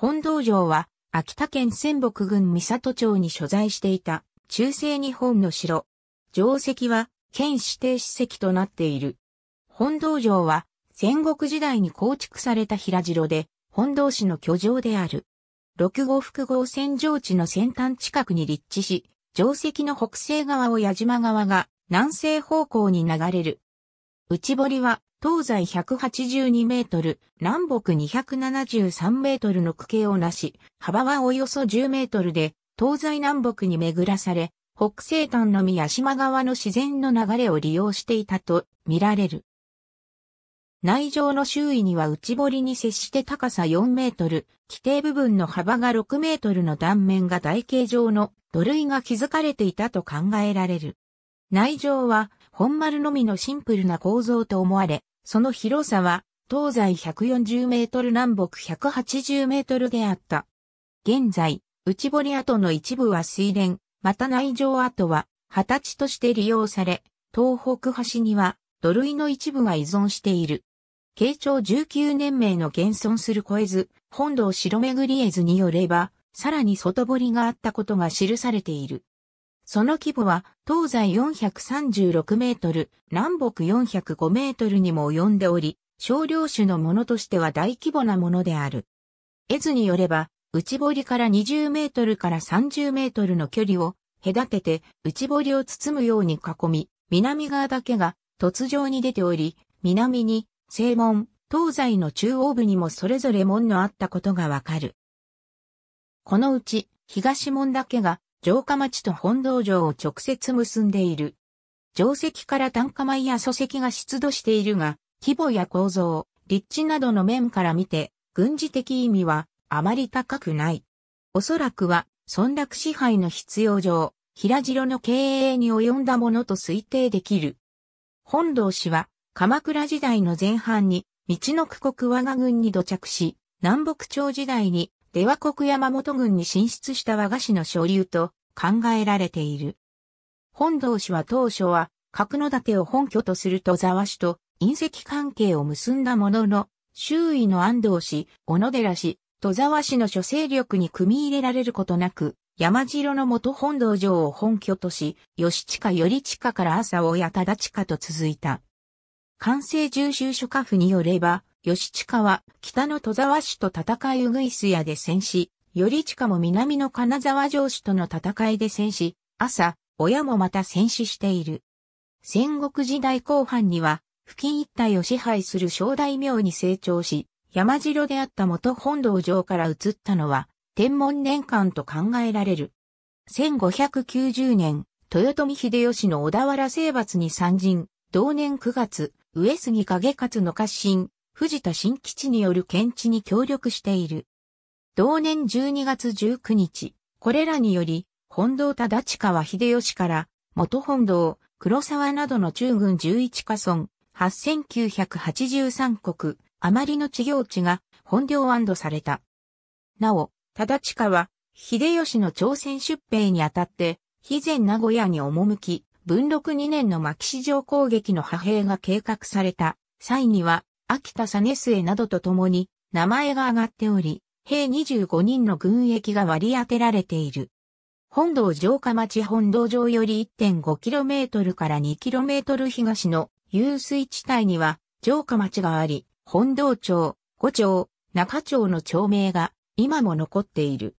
本道場は、秋田県仙北郡三里町に所在していた中世日本の城。城石は県指定史跡となっている。本道場は戦国時代に構築された平城で、本道市の居城である。六号複合線上地の先端近くに立地し、城石の北西側を矢島川が南西方向に流れる内堀は東西182メートル、南北273メートルの区形をなし、幅はおよそ10メートルで、東西南北に巡らされ、北西端の宮島側の自然の流れを利用していたと見られる。内城の周囲には内堀に接して高さ4メートル、規定部分の幅が6メートルの断面が台形状の土塁が築かれていたと考えられる。内城は本丸のみのシンプルな構造と思われ、その広さは東西140メートル南北180メートルであった。現在、内堀跡の一部は水田、また内城跡は畑地として利用され、東北端には土塁の一部が依存している。慶長19年名の現存する小絵図、本堂白巡り絵図によれば、さらに外堀があったことが記されている。その規模は東西436メートル、南北405メートルにも及んでおり、少量種のものとしては大規模なものである。絵図によれば、内堀から20メートルから30メートルの距離を隔てて内堀を包むように囲み、南側だけが突上に出ており、南に正門、東西の中央部にもそれぞれ門のあったことがわかる。このうち東門だけが城下町と本道城を直接結んでいる。城石から単価米や礎石が出土しているが、規模や構造、立地などの面から見て、軍事的意味はあまり高くない。おそらくは、村落支配の必要上、平城の経営に及んだものと推定できる。本堂氏は、鎌倉時代の前半に、道の区国我が軍に土着し、南北朝時代に出羽国山本郡に進出した和菓子の所流と考えられている。本堂氏は当初は、角立を本拠とする戸沢氏と隕石関係を結んだものの、周囲の安藤氏、小野寺氏、戸沢氏の諸勢力に組み入れられることなく、山城の元本道城を本拠とし、吉近より近から朝親忠近と続いた。関西重修書家府によれば、吉近は北の戸沢氏と戦いうぐいすやで戦死、頼近も南の金沢城市との戦いで戦死、朝、親もまた戦死している。戦国時代後半には、付近一帯を支配する小大名に成長し、山城であった元本道城から移ったのは、天文年間と考えられる。1590年、豊臣秀吉の小田原征伐に参陣、同年9月、上杉景勝の家臣、藤田新基地による検知に協力している。同年12月19日、これらにより、本堂忠川は秀吉から、元本堂、黒沢などの中軍11カ村、8983国、余りの地行地が本領安堵された。なお、忠川、は、秀吉の朝鮮出兵にあたって、肥前名古屋に赴き、文禄2年の牧師城攻撃の派兵が計画された際には、秋田実末などとともに名前が挙がっており、兵25人の軍役が割り当てられている。本堂城下町本堂城より 1.5km から 2km 東の遊水地帯には城下町があり、本堂町、五町、中町の町名が今も残っている。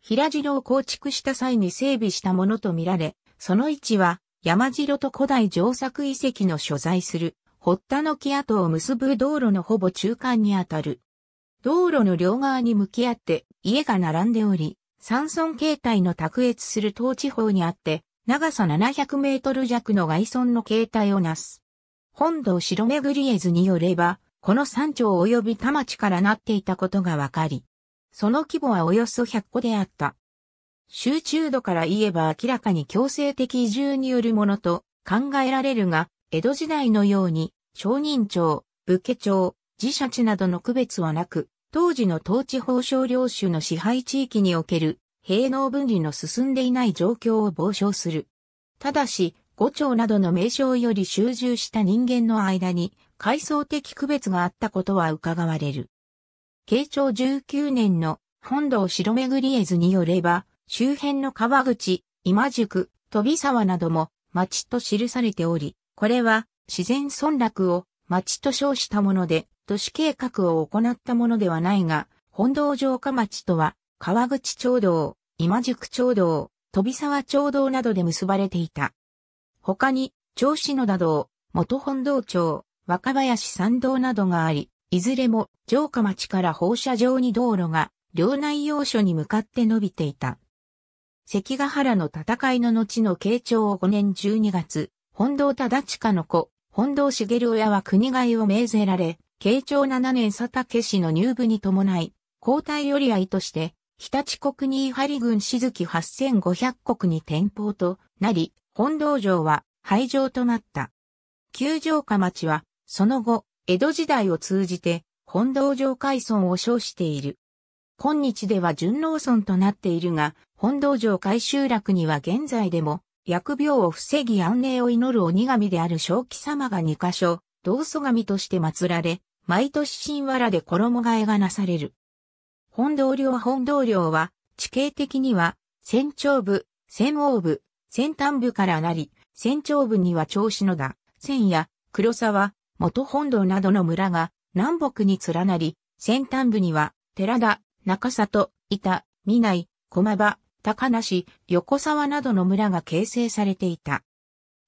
平城を構築した際に整備したものとみられ、その位置は山城と古代城作遺跡の所在する堀田の木跡を結ぶ道路のほぼ中間にあたる。道路の両側に向き合って家が並んでおり、山村形態の卓越する東地方にあって、長さ700メートル弱の外村の形態をなす。本堂白巡り絵図によれば、この山頂及び田町からなっていたことがわかり、その規模はおよそ100個であった。集中度から言えば明らかに強制的移住によるものと考えられるが、江戸時代のように小人町、武家町、自社地などの区別はなく、当時の統治法省領主の支配地域における、平能分離の進んでいない状況を傍聴する。ただし、五町などの名称より集中した人間の間に、階層的区別があったことは伺われる。慶長19年の本堂白巡り絵図によれば、周辺の川口、今宿、飛沢なども町と記されており、これは自然村落を町と称したもので、都市計画を行ったものではないが、本道城下町とは、川口町道、今宿町道、飛沢町道などで結ばれていた。他に、調子野田道、元本道町、若林山道などがあり、いずれも城下町から放射状に道路が、領内要所に向かって伸びていた。関ヶ原の戦いの後の慶長5年12月、本堂忠親の子、本堂茂親は国外を命ぜられ、慶長7年佐竹氏の入部に伴い、交代寄り合いとして、日立国に張軍静木8500国に転向となり、本堂城は廃城となった。旧城下町は、その後、江戸時代を通じて、本堂城海村を称している。今日では順老村となっているが、本堂城海集落には現在でも、疫病を防ぎ安寧を祈る鬼神である正気様が2箇所、道祖神として祀られ、毎年神原らで衣替えがなされる。本道領本道領は、地形的には、船長部、船王部、先端部からなり、船長部には長子野田、千や黒沢、元本堂などの村が南北に連なり、先端部には寺田、中里、板、南内、駒場、高梨、横沢などの村が形成されていた。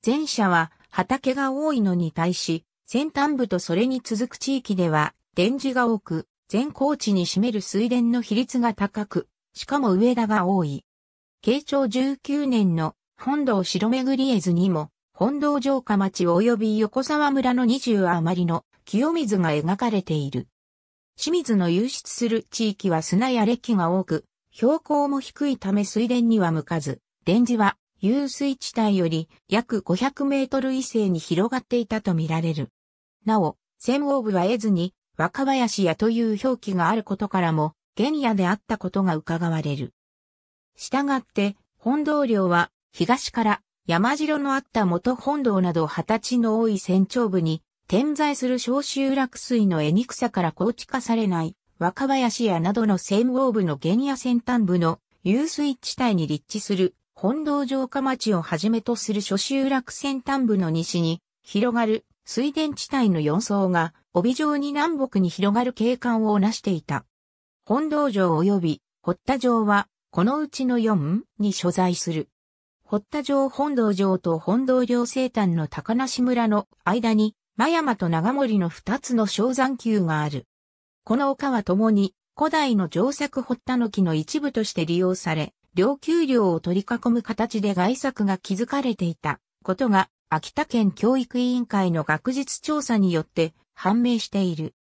前者は畑が多いのに対し、先端部とそれに続く地域では、電磁が多く、全高地に占める水田の比率が高く、しかも上田が多い。慶長19年の本堂白巡り絵図にも、本堂城下町及び横沢村の20余りの清水が描かれている。清水の湧出する地域は砂や礫が多く、標高も低いため水田には向かず、電磁は湧水地帯より約500メートル以西に広がっていたとみられる。なお、戦王部は得ずに若林屋という表記があることからも、原野であったことが伺われる。従って、本道領は東から山城のあった元本堂など二十歳の多い船長部に点在する小集落水の絵に草から高地化されない若林屋などの専門部の原野先端部の遊水地帯に立地する本道城下町をはじめとする諸集落先端部の西に広がる水田地帯の4層が帯状に南北に広がる景観を成していた。本道城及び堀田城はこのうちの4に所在する。堀田城本道城と本道領生誕の高梨村の間に、真山と長森の2つの小山丘がある。この丘は共に古代の城作堀田の木の一部として利用され、両丘陵を取り囲む形で外作が築かれていたことが秋田県教育委員会の学術調査によって判明している。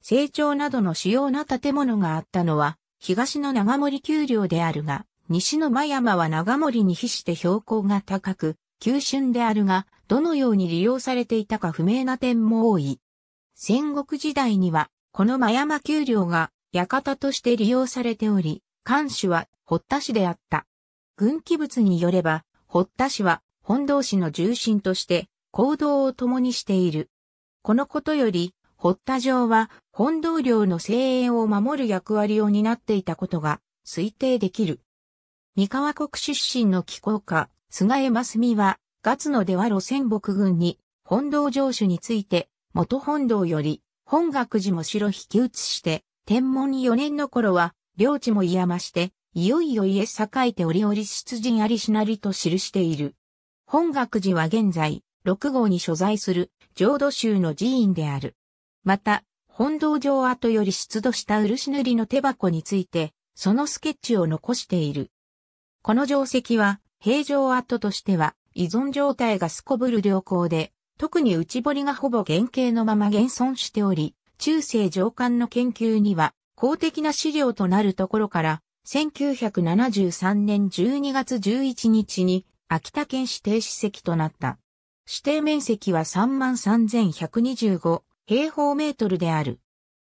成長などの主要な建物があったのは東の長森丘陵であるが、西の真山は長森に比して標高が高く、急峻であるが、どのように利用されていたか不明な点も多い。戦国時代には、この真山丘陵が館として利用されており、館主は堀田氏であった。軍記物によれば、堀田氏は本堂氏の重臣として行動を共にしている。このことより、堀田城は本堂領の精鋭を守る役割を担っていたことが推定できる。三河国出身の気候家、菅江真澄は、ツの出は路線北軍に本堂城主について、元本堂より本学寺も城引き移して、天文4年の頃は、領地も居山して、いよいよ家栄えて折々出陣ありしなりと記している。本学寺は現在、六号に所在する浄土宗の寺院である。また、本道城跡より出土した漆塗りの手箱について、そのスケッチを残している。この定石は、平常跡としては、依存状態がすこぶる良好で、特に内堀がほぼ原型のまま現存しており、中世上官の研究には公的な資料となるところから、1973年12月11日に秋田県指定史跡となった。指定面積は33,125平方メートルである。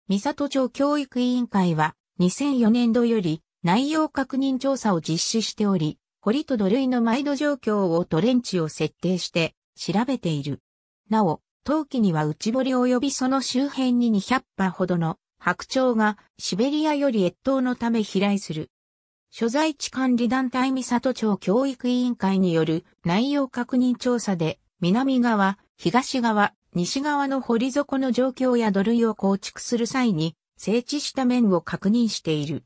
三里町教育委員会は2004年度より内容確認調査を実施しており、堀と土塁の毎度状況をトレンチを設定して調べている。なお、冬季には内堀及びその周辺に200羽ほどの白鳥がシベリアより越冬のため飛来する。所在地管理団体三里町教育委員会による内容確認調査で、南側、東側、西側の堀底の状況や土塁を構築する際に、整地した面を確認している。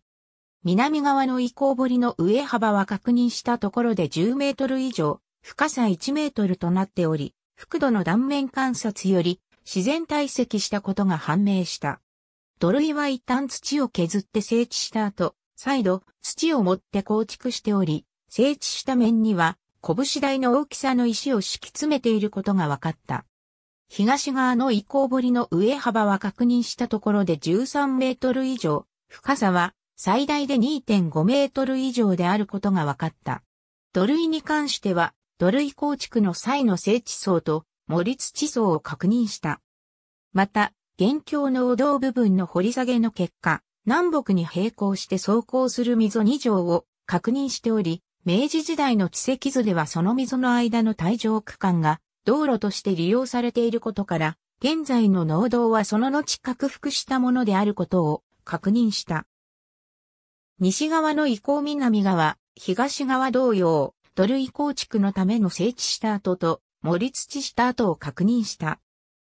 南側の移行堀の上幅は確認したところで10メートル以上、深さ1メートルとなっており、複度の断面観察より自然堆積したことが判明した。土塁は一旦土を削って整地した後、再度土を持って構築しており、整地した面には拳台の大きさの石を敷き詰めていることが分かった。東側の移行堀の上幅は確認したところで13メートル以上、深さは最大で2.5メートル以上であることが分かった。土塁に関しては土塁構築の際の整地層と森土地層を確認した。また、現況のお堂部分の掘り下げの結果、南北に並行して走行する溝2条を確認しており、明治時代の地石図ではその溝の間の退場区間が道路として利用されていることから、現在の農道はその後拡幅したものであることを確認した。西側の移行南側、東側同様、土塁構築のための整地した跡と盛り土した跡を確認した。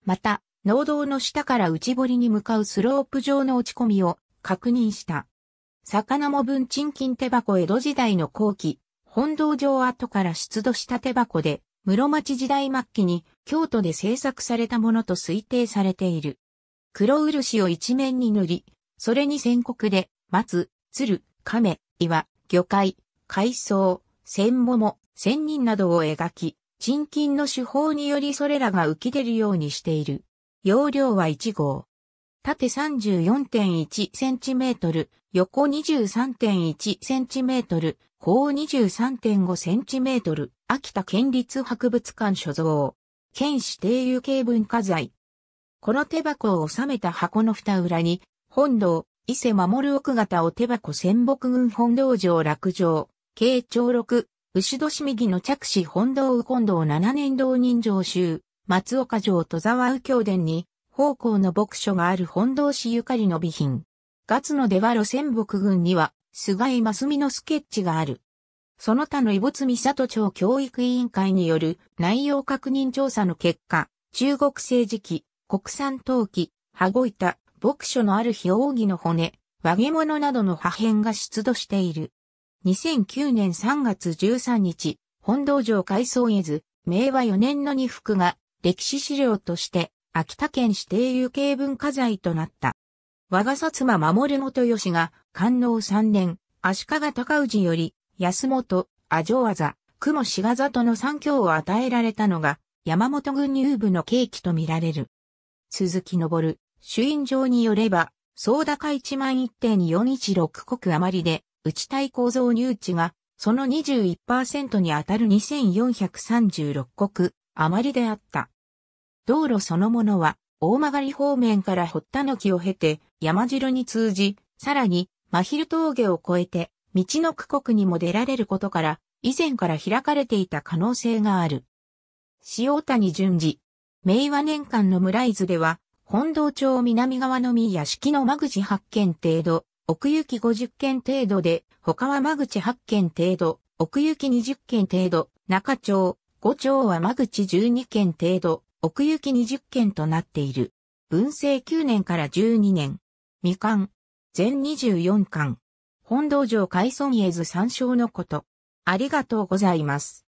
また、農道の下から内堀に向かうスロープ状の落ち込みを確認した。魚も分賃金手箱江戸時代の後期、本堂城跡から出土した手箱で、室町時代末期に京都で制作されたものと推定されている。黒漆を一面に塗り、それに線刻で、松、鶴、亀、岩、魚介、海藻、千桃、千人などを描き、沈金の手法によりそれらが浮き出るようにしている。容量は1号。縦 34.1cm、横 23.1cm、高 23.5cm、秋田県立博物館所蔵。県指定有形文化財。この手箱を収めた箱の蓋裏に、本堂、伊勢守奥方を手箱仙北軍本道城落城、慶長六、牛年右の着手本堂右近堂七年堂人上州、松岡城戸沢右京殿に、方向の牧所がある本堂市ゆかりの備品。ツの出は路線牧軍には、菅井正美のスケッチがある。その他の異物美里町教育委員会による内容確認調査の結果、中国政治期、国産陶器、羽子板、牧書のある非奥義の骨、和毛物などの破片が出土している。2009年3月13日、本道場改装絵図、明和4年の二福が歴史資料として秋田県指定有形文化財となった。我が薩摩守元義が、官能3年、足利高氏より、安本、阿城技、雲志賀里の三教を与えられたのが、山本軍入部の契機とみられる。鈴木昇、主印状によれば、総高1万1.416国余りで、内体構造入地が、その21%にあたる2436国余りであった。道路そのものは、大曲方面から堀田の木を経て、山城に通じ、さらに、真昼峠を越えて、道の区国にも出られることから、以前から開かれていた可能性がある。塩谷順次、明和年間の村伊豆では、本堂町南側のみ屋敷の間口発見程度、奥行き50件程度で、他は間口8件程度、奥行き20件程度、中町、5町は間口12件程度、奥行き20件となっている。文政9年から12年。未完。全24巻。本道場海村絵図参照のこと。ありがとうございます。